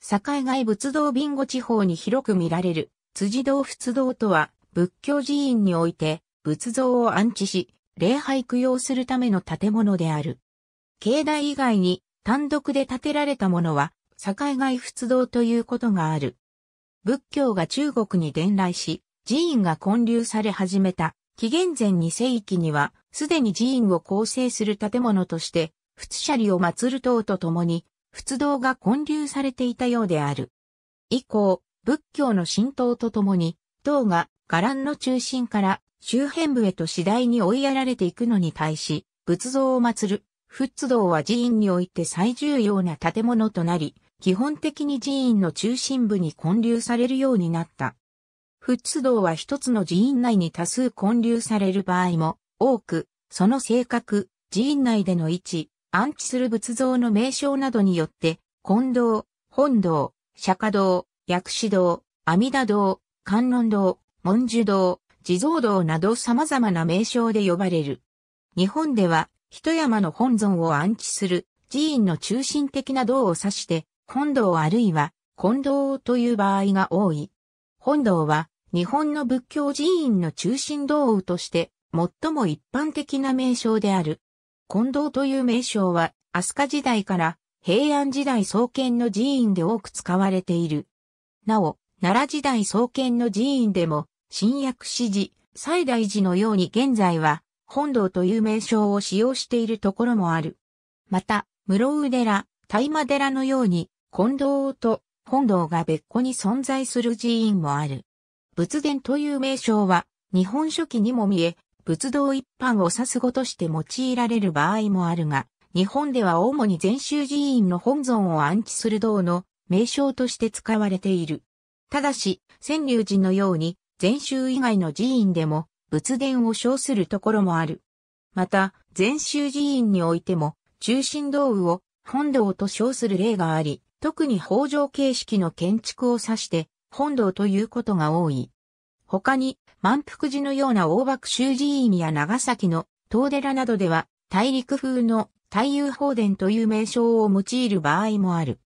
境外仏道ビンゴ地方に広く見られる、辻堂仏道とは、仏教寺院において、仏像を安置し、礼拝供養するための建物である。境内以外に、単独で建てられたものは、境外仏道ということがある。仏教が中国に伝来し、寺院が建立され始めた、紀元前2世紀には、すでに寺院を構成する建物として、仏舎利を祀る塔とともに、仏道が建立されていたようである。以降、仏教の浸透とともに、道が伽藍の中心から周辺部へと次第に追いやられていくのに対し、仏像を祀る、仏道は寺院において最重要な建物となり、基本的に寺院の中心部に建立されるようになった。仏道は一つの寺院内に多数建立される場合も多く、その性格、寺院内での位置、安置する仏像の名称などによって、金堂、本堂、釈迦堂、薬師堂、阿弥陀堂、観音堂、文殊堂、地蔵堂など様々な名称で呼ばれる。日本では、一山の本尊を安置する寺院の中心的な堂を指して、本堂あるいは近堂という場合が多い。本堂は日本の仏教寺院の中心道として最も一般的な名称である。近藤という名称は、飛鳥時代から平安時代創建の寺院で多く使われている。なお、奈良時代創建の寺院でも、新薬師寺、西大寺のように現在は、本堂という名称を使用しているところもある。また、室生寺、大麻寺のように、近藤と本堂が別個に存在する寺院もある。仏殿という名称は、日本書紀にも見え、仏道一般を指す語として用いられる場合もあるが、日本では主に禅宗寺院の本尊を安置する道の名称として使われている。ただし、川柳寺のように、禅宗以外の寺院でも、仏殿を称するところもある。また、禅宗寺院においても、中心道具を本堂と称する例があり、特に法上形式の建築を指して、本堂ということが多い。他に、満腹寺のような大爆修寺院や長崎の東寺などでは、大陸風の太遊放電という名称を用いる場合もある。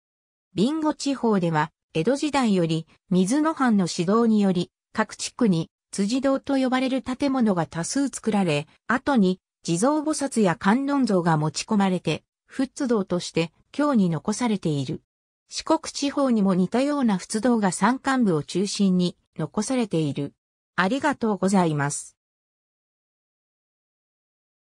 ビンゴ地方では、江戸時代より、水野藩の指導により、各地区に辻堂と呼ばれる建物が多数作られ、後に地蔵菩薩や観音像が持ち込まれて、仏堂として京に残されている。四国地方にも似たような仏堂が山間部を中心に残されている。ありがとうございます。